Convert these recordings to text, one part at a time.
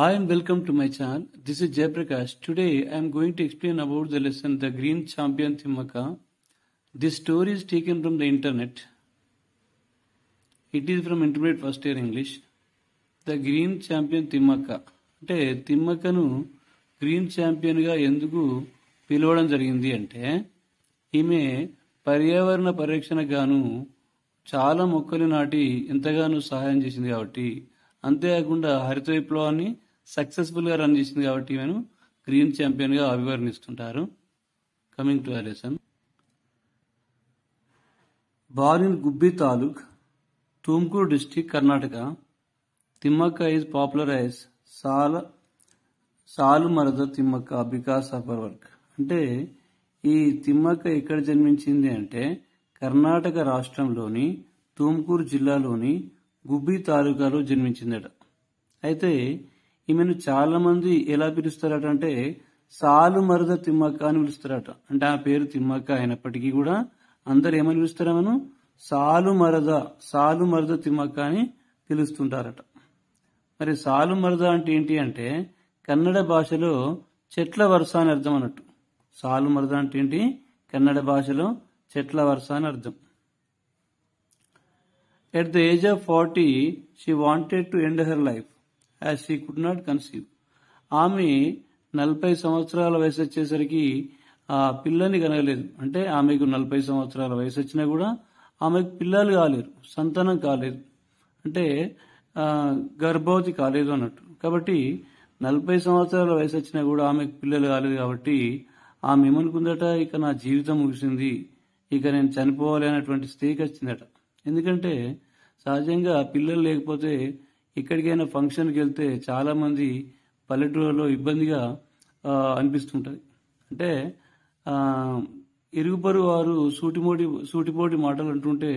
Hi and welcome to my channel. This is Jay Prakash. Today I am going to explain about the lesson The Green Champion Thimaka. This story is taken from the internet. It is from intermediate first year English. The Green Champion Thimaka. అంటే తిమ్మకను green ఛాంపియన్గా ఎందుకు పిలవడం జరిగింది అంటే ఈమె పర్యావరణ పరిరక్షణ గాను చాలా మొక్కలు నాటి ఎంతగానో సహాయం చేసింది కాబట్టి అంతేకాకుండా హరిత విప్లవాన్ని సక్సెస్ఫుల్గా రన్ చేసింది కాబట్టి ఈమెను గ్రీన్ ఛాంపియన్గా అభివర్ణిస్తుంటారు కమింగ్ టు లెసన్ బారిన్ Gubbi taluk Tumkur district Karnataka Thimmakka is popularise Saala Saalumarada Thimmakka because of our work అంటే ఈ తిమ్మక్క ఎక్కడ జన్మించింది అంటే కర్ణాటక రాష్ట్రంలోని తుమ్కూరు జిల్లాలోని గుబ్బి తాలూకాలో జన్మించిందట అయితే ఈమెను చాలా మంది ఎలా పిలుస్తారట అంటే సాలు మరుద తిమ్మక్క అని పిలుస్తారట అంటే ఆ పేరు తిమ్మక్క అయినప్పటికీ కూడా అందరు ఏమని పిలుస్తారు ఆమెను సాలు మరద సాలు మరద తిమ్మక్క అని పిలుస్తుంటారట మరి సాలు మరద అంటే ఏంటి అంటే కన్నడ భాషలో చెట్ల వరుస అని అర్థం అన్నట్టు సాలు మరద అంటే ఏంటి కన్నడ భాషలో చెట్ల వరుస అని అర్థం at the age of forty she wanted to end her life as she could not conceive ఆమె నలభై సంవత్సరాల వయసు వచ్చేసరికి ఆ పిల్లని కనగలేదు అంటే ఆమెకు నలభై సంవత్సరాల వయసు వచ్చినా కూడా ఆమెకు పిల్లలు కాలేరు సంతానం కాలేదు అంటే గర్భవతి కాలేదు అన్నట్టు కాబట్టి నలభై సంవత్సరాల వయసు వచ్చినా కూడా ఆమెకు పిల్లలు కాలేదు కాబట్టి ఆమె ఏమనుకుందట ఇక నా జీవితం ముగిసింది ఇక నేను చనిపోవాలి అనేటువంటి స్థితికి వచ్చిందట ఎందుకంటే సహజంగా పిల్లలు లేకపోతే ఎక్కడికైనా ఫంక్షన్కి వెళ్తే చాలామంది పల్లెటూరులో ఇబ్బందిగా అనిపిస్తుంటుంది అంటే ఇరుగుపరు వారు సూటిమోటి సూటిపోటి మాటలు అంటుంటే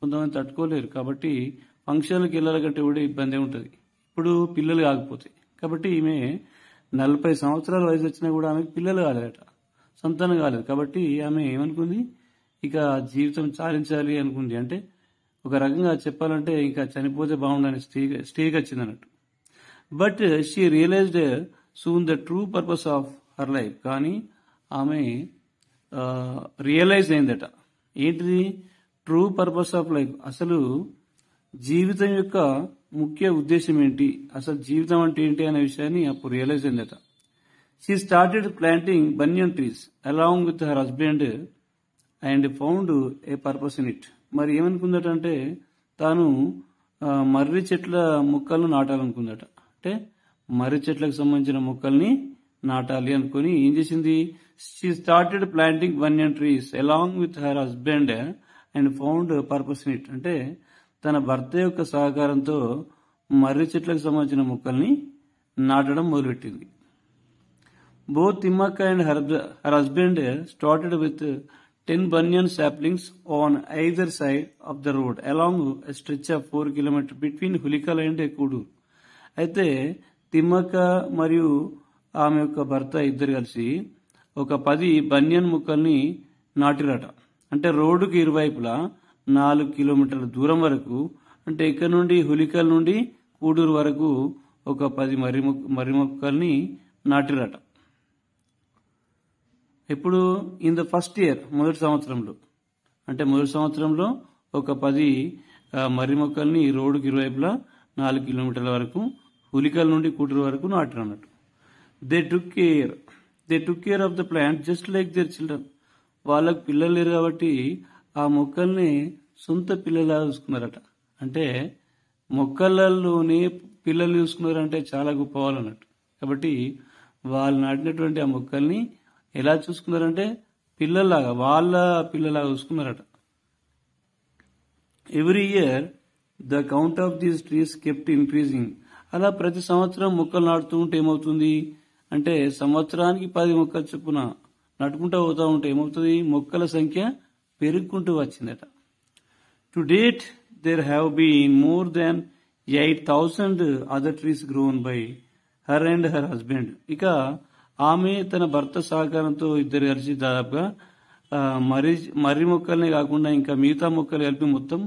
కొంతమంది తట్టుకోలేరు కాబట్టి ఫంక్షన్లకు వెళ్ళాలంటే కూడా ఇబ్బంది ఉంటుంది ఇప్పుడు పిల్లలు కాకపోతే కాబట్టి ఈమె నలభై సంవత్సరాల వయసు వచ్చినా కూడా ఆమెకు పిల్లలు కాలేదట సంతానం కాలేదు కాబట్టి ఆమె ఏమనుకుంది ఇక జీవితం చాలించాలి అనుకుంది అంటే ఒక రకంగా చెప్పాలంటే ఇంకా చనిపోతే బాగుండని స్టేక్ స్టేజ్ వచ్చింది అన్నట్టు but she realised soon the true purpose of her life కానీ ఆమె రియలైజ్ అయిందట ఏంటిది ట్రూ పర్పస్ ఆఫ్ లైఫ్ అసలు జీవితం యొక్క ముఖ్య ఉద్దేశం ఏంటి అసలు జీవితం అంటే ఏంటి అనే విషయాన్ని అప్పుడు రియలైజ్ అయిందట she started planting banyan trees along with her husband and found a purpose in it మరి ఏమనుకుందటంటే తాను మర్రి చెట్ల మొక్కలను నాటాలనుకుందట అంటే మర్రి చెట్లకు సంబంధించిన మొక్కల్ని నాటాలి అనుకుని ఏం చేసింది she started planting banyan trees along with her husband and found purpose it అంటే తన భర్త యొక్క సహకారంతో మర్రి చెట్లకు సంబంధించిన మొక్కల్ని నాటడం మొదలుపెట్టింది both Thimmakka and her her husband started with ten banyan saplings on either side of the road along stretch of four kilometre between between Hulikal and Kudur అయితే తిమ్మక్క మరియు ఆమె యొక్క భర్త ఇద్దరు కలిసి ఒక పది బన్యన్ ముక్కల్ని నాటిరట అంటే రోడ్డుకి ఇరువైపులా నాలుగు కిలోమీటర్ల దూరం వరకు అంటే ఇక్కడ నుండి హులికల్ నుండి కూడూరు వరకు ఒక పది మర్రి మొక్క మర్రి మొక్కల్ని నాటిరట ఇప్పుడు ఇన్ ద ఫస్ట్ ఇయర్ మొదటి సంవత్సరంలో అంటే మొదటి సంవత్సరంలో ఒక పది మర్రి మొక్కల్ని ఈ రోడ్డుకి ఇరువైపులా నాలుగు కిలోమీటర్ల వరకు హులికల నుండి కూటరు వరకు నాటారు అన్నట్టు they took care they took care of the plant just like their children వాళ్ళకు పిల్లలు లేరు కాబట్టి ఆ మొక్కల్ని సొంత పిల్లలా చూసుకున్నారట అంటే మొక్కలలోనే పిల్లలు చూసుకున్నారంటే చాలా గొప్ప వాళ్ళు అన్నట్టు కాబట్టి వాళ్ళు నాటినటువంటి ఆ మొక్కల్ని ఎలా చూసుకున్నారంటే పిల్లల్లాగా వాళ్ళ పిల్లలాగా చూసుకున్నారట every year the count of these trees kept increasing అలా ప్రతి సంవత్సరం మొక్కలు నాటుతూ ఉంటే ఏమవుతుంది అంటే సంవత్సరానికి పది మొక్కలు చొప్పున నటుకుంటూ పోతూ ఉంటే ఏమవుతుంది మొక్కల సంఖ్య పెరుగుకుంటూ వచ్చిందట to date there have been more than eight thousand other trees grown by her and her husband ఇక ఆమె తన భర్త సహకారంతో ఇద్దరు కలిసి దాదాపుగా మర్రి మర్రి మొక్కల్ని కాకుండా ఇంకా మిగతా మొక్కలు కలిపి మొత్తం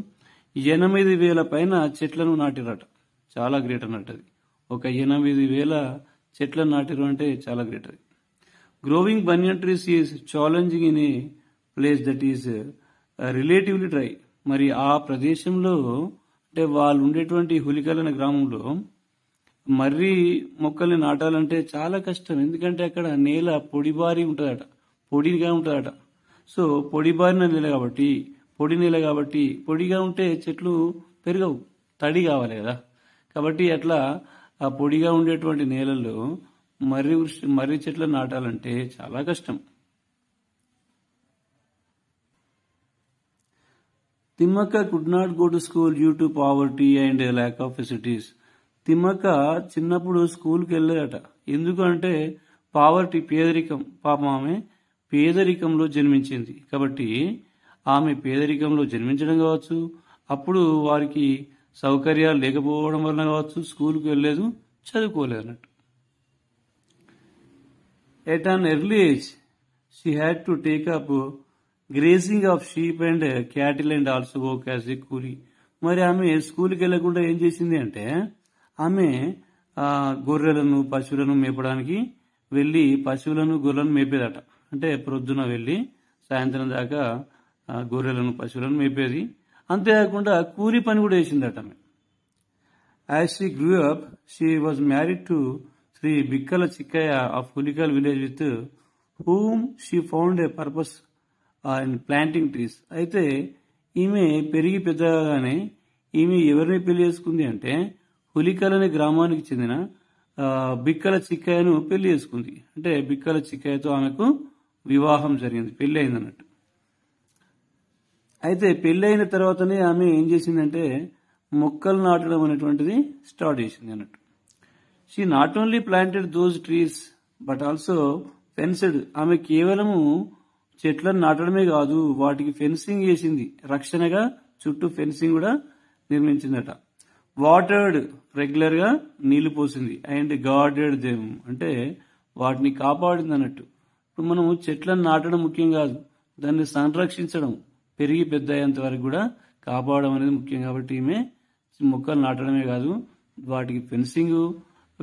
ఎనిమిది వేల పైన చెట్లను నాటిరట చాలా గ్రేట్ అన్నట్టు అది ఒక ఎనిమిది వేల చెట్లను నాటిరు అంటే చాలా గ్రేట్ అది growing banyan trees is challenging in a place that is relatively dry మరి ఆ ప్రదేశంలో అంటే వాళ్ళు ఉండేటువంటి హులికల్ అనే గ్రామంలో మర్రి మొక్కల్ని నాటాలంటే చాలా కష్టం ఎందుకంటే అక్కడ నేల పొడిబారి ఉంటుందట పొడిగా ఉంటుందట సో పొడిబారిన నేల కాబట్టి పొడి నేల కాబట్టి పొడిగా ఉంటే చెట్లు పెరగవు తడి కావాలి కదా కాబట్టి అట్లా ఆ పొడిగా ఉండేటువంటి నేలల్లో మర్రి మర్రి చెట్లు నాటాలంటే చాలా కష్టం Thimmakka could not go to school due to poverty and a lack of facilities. Thimmakka చిన్నప్పుడు స్కూల్కి వెళ్ళేదట ఎందుకంటే పావర్టీ పేదరికం పాపం ఆమె పేదరికంలో జన్మించింది కాబట్టి ఆమె పేదరికంలో జన్మించడం కావచ్చు అప్పుడు వారికి సౌకర్యాలు లేకపోవడం వలన కావచ్చు స్కూల్కి వెళ్ళలేదు చదువుకోలేదు అన్నట్టు at an early age she had to take up grazing of sheep and cattle and also go casual కూలీ మరి ఆమె స్కూల్కి వెళ్ళకుండా ఏం చేసింది అంటే ఆమె గొర్రెలను పశువులను మేపడానికి వెళ్ళి పశువులను గొర్రెలను మేపేదట అంటే ప్రొద్దున వెళ్ళి సాయంత్రం దాకా గొర్రెలను పశువులను మేపేది అంతేకాకుండా కూలి పని కూడా వేసిందట ఆమె as she grew up she was married to Shri Bikkala Chikkaiah of Hulikal village with whom she found a purpose and planting trees అయితే ఈమె పెరిగి పెద్దగానే ఈమె ఎవరిని పెళ్లి చేసుకుంది అంటే పులికల్ అనే గ్రామానికి చెందిన బిక్కల చిక్కయ్యను పెళ్లి చేసుకుంది అంటే బిక్కల చిక్కయ్యతో ఆమెకు వివాహం జరిగింది పెళ్లి అయింది అన్నట్టు అయితే పెళ్లి అయిన తర్వాతనే ఆమె ఏం చేసిందంటే మొక్కలు నాటడం అనేటువంటిది స్టార్ట్ చేసింది అన్నట్టు she not only planted those trees but also fenced ఆమె కేవలము చెట్లను నాటడమే కాదు వాటికి ఫెన్సింగ్ చేసింది రక్షణగా చుట్టూ ఫెన్సింగ్ కూడా నిర్మించిందట వాటర్డ్ రెగ్యులర్గా నీళ్లు పోసింది అండ్ గార్డెడ్ దేవం అంటే వాటిని కాపాడింది అన్నట్టు ఇప్పుడు మనం చెట్లను నాటడం ముఖ్యం కాదు దాన్ని సంరక్షించడం పెరిగి పెద్ద అయ్యేంత వరకు కూడా కాపాడడం అనేది ముఖ్యం కాబట్టి ఈమె మొక్కలు నాటడమే కాదు వాటికి ఫెన్సింగ్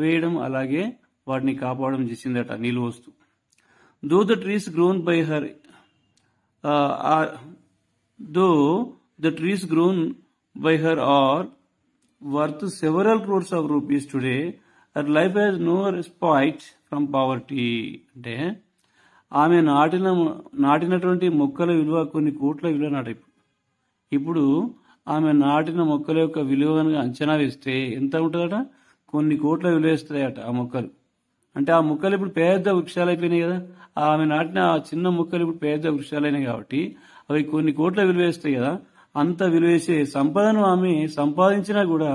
వేయడం అలాగే వాటిని కాపాడడం చేసిందట నీళ్ళు వస్తూ though the trees grown by her though the trees grown by her are worth several crores of rupees today, her life has no respite from poverty. అంటే ఆమె నాటిన నాటినటువంటి మొక్కల విలువ కొన్ని కోట్ల విలువ నాట ఇప్పుడు ఆమె నాటిన మొక్కల యొక్క విలువ అంచనా వేస్తే ఎంత ఉంటుందట కొన్ని కోట్ల విలువ వేస్తాయట ఆ మొక్కలు అంటే ఆ మొక్కలు ఇప్పుడు పెద్ద వృక్షాలు అయిపోయినాయి కదా ఆమె నాటిన ఆ చిన్న మొక్కలు ఇప్పుడు పెద్ద వృక్షాలైనాయి కాబట్టి అవి కొన్ని కోట్ల విలువ వేస్తాయి కదా అంత విలువేసే సంపదను ఆమె సంపాదించినా కూడా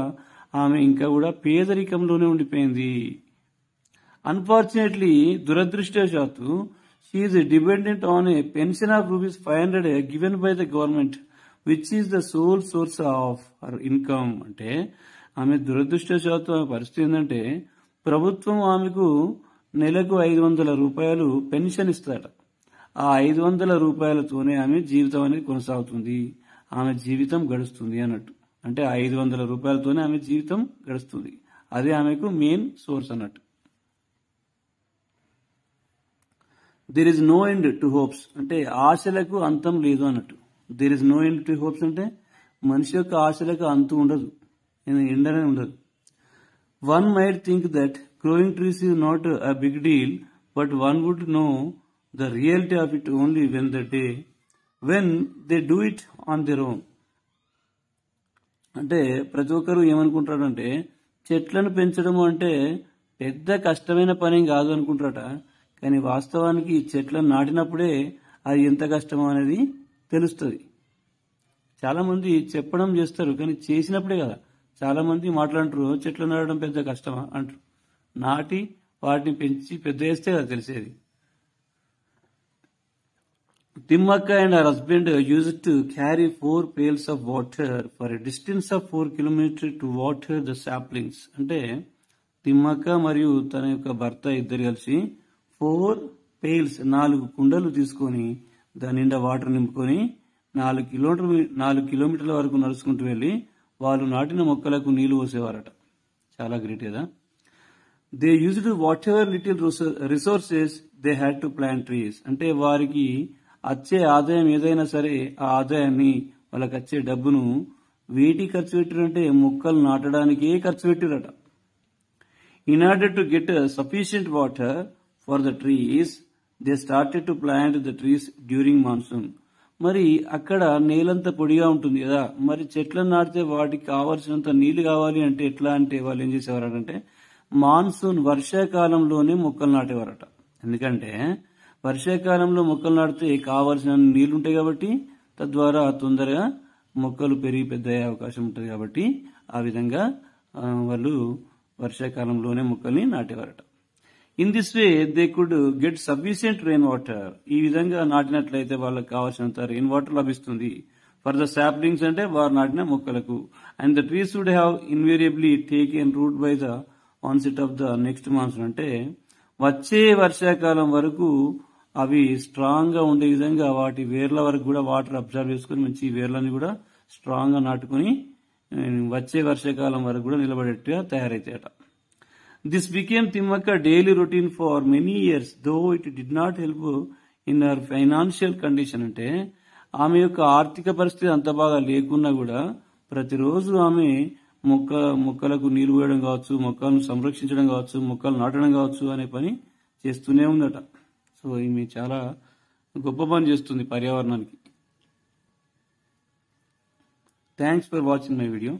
ఆమె ఇంకా కూడా పేదరికంలోనే ఉండిపోయింది అన్ఫార్చునేట్లీ దురదృష్టవశాత్తు she is dependent on a pension of rupees five hundred given by the government which is the sole source of her income అంటే ఆమె దురదృష్టవశాత్తు ఆమె పరిస్థితి ఏంటంటే ప్రభుత్వం ఆమెకు నెలకు ఐదు వందల రూపాయలు పెన్షన్ ఇస్తాడు ఆ ఐదు వందల రూపాయలతోనే ఆమె జీవితం అనేది కొనసాగుతుంది ఆమె జీవితం గడుస్తుంది అన్నట్టు అంటే ఐదు వందల రూపాయలతోనే ఆమె జీవితం గడుస్తుంది అది ఆమెకు మెయిన్ సోర్స్ అన్నట్టు there is no end to hopes అంటే ఆశలకు అంతం లేదు అన్నట్టు there is no end to hopes అంటే మనిషి యొక్క ఆశలకు అంతు ఉండదు ఎండ్ ఉండదు one might think that growing trees is not a big deal but one would know the reality of it only when the day when they do it on their own అంటే ప్రతి ఒక్కరు అంటే చెట్లను పెంచడము అంటే పెద్ద కష్టమైన పని కాదు అనుకుంటారట కానీ వాస్తవానికి చెట్లను నాటినప్పుడే అది ఎంత కష్టమో అనేది తెలుస్తుంది చాలామంది చెప్పడం చేస్తారు కానీ చేసినప్పుడే కదా చాలామంది మాట్లాడుతారు చెట్లు నాటడం పెద్ద కష్టమా అంటారు నాటి వాటిని పెంచి పెద్ద వేస్తే కదా తెలిసేది Timmaka and her husband used to carry four pails of water for a distance of four kilometer to water the saplings. అంటే తిమ్మక్క మరియు తన యొక్క భర్త ఇద్దరు కలిసి ఫోర్ పేల్స్ నాలుగు కుండలు తీసుకొని దాని నిండా వాటర్ నింపుకొని నాలుగు కిలోమీటర్ నాలుగు కిలోమీటర్ల వరకు నడుచుకుంటూ వెళ్ళి వాళ్ళు నాటిన మొక్కలకు నీళ్లు పోసేవారట చాలా గ్రేట్ కదా they used whatever little resources they had to plant trees అంటే వారికి వచ్చే ఆదాయం ఏదైనా సరే ఆ ఆదాయాన్ని వాళ్ళకి వచ్చే డబ్బును వేటి ఖర్చు పెట్టిరంటే మొక్కలు నాటడానికే ఖర్చు పెట్టారట in order to get sufficient water for the trees they started to plant the trees during monsoon మరి అక్కడ నేలంతా పొడిగా ఉంటుంది కదా మరి చెట్లను నాటితే వాటికి కావాల్సినంత నీళ్లు కావాలి అంటే ఎట్లా అంటే వాళ్ళు ఏం చేసేవారంటే మాన్సూన్ వర్షాకాలంలోనే మొక్కలు నాటేవారట ఎందుకంటే వర్షాకాలంలో మొక్కలు నాటితే కావలసిన నీళ్లుంటాయి ఉంటాయి కాబట్టి తద్వారా తొందరగా మొక్కలు పెరిగి పెద్దయ్యే అవకాశం ఉంటుంది కాబట్టి ఆ విధంగా వాళ్ళు వర్షాకాలంలోనే మొక్కల్ని నాటేవారట in this way they could get sufficient rain water ఈ విధంగా నాటినట్లయితే వాళ్ళకి కావాల్సినంత రెయిన్ వాటర్ లభిస్తుంది ఫర్ ద సాప్లింగ్స్ అంటే వారు నాటిన మొక్కలకు and the trees would have invariably taken root by the onset of the next monsoon అంటే వచ్చే వర్షాకాలం వరకు అవి స్ట్రాంగ్గా ఉండే విధంగా వాటి వేర్ల వరకు కూడా వాటర్ అబ్జర్వ్ చేసుకుని మంచి వేర్లని కూడా స్ట్రాంగ్గా నాటుకుని వచ్చే వర్షాకాలం వరకు కూడా నిలబడేట్టుగా తయారైతాయట this became Thimmakka daily routine for many years though it did not help in our financial condition అంటే ఆమె యొక్క ఆర్థిక పరిస్థితి అంత బాగా లేకున్నా కూడా ప్రతిరోజు ఆమె మొక్క మొక్కలకు నీరు పోయడం కావచ్చు మొక్కలను సంరక్షించడం కావచ్చు మొక్కలు నాటడం కావచ్చు అనే పని చేస్తూనే ఉందట సో ఈమె చాలా గొప్ప పని చేస్తుంది పర్యావరణానికి thanks for watching my video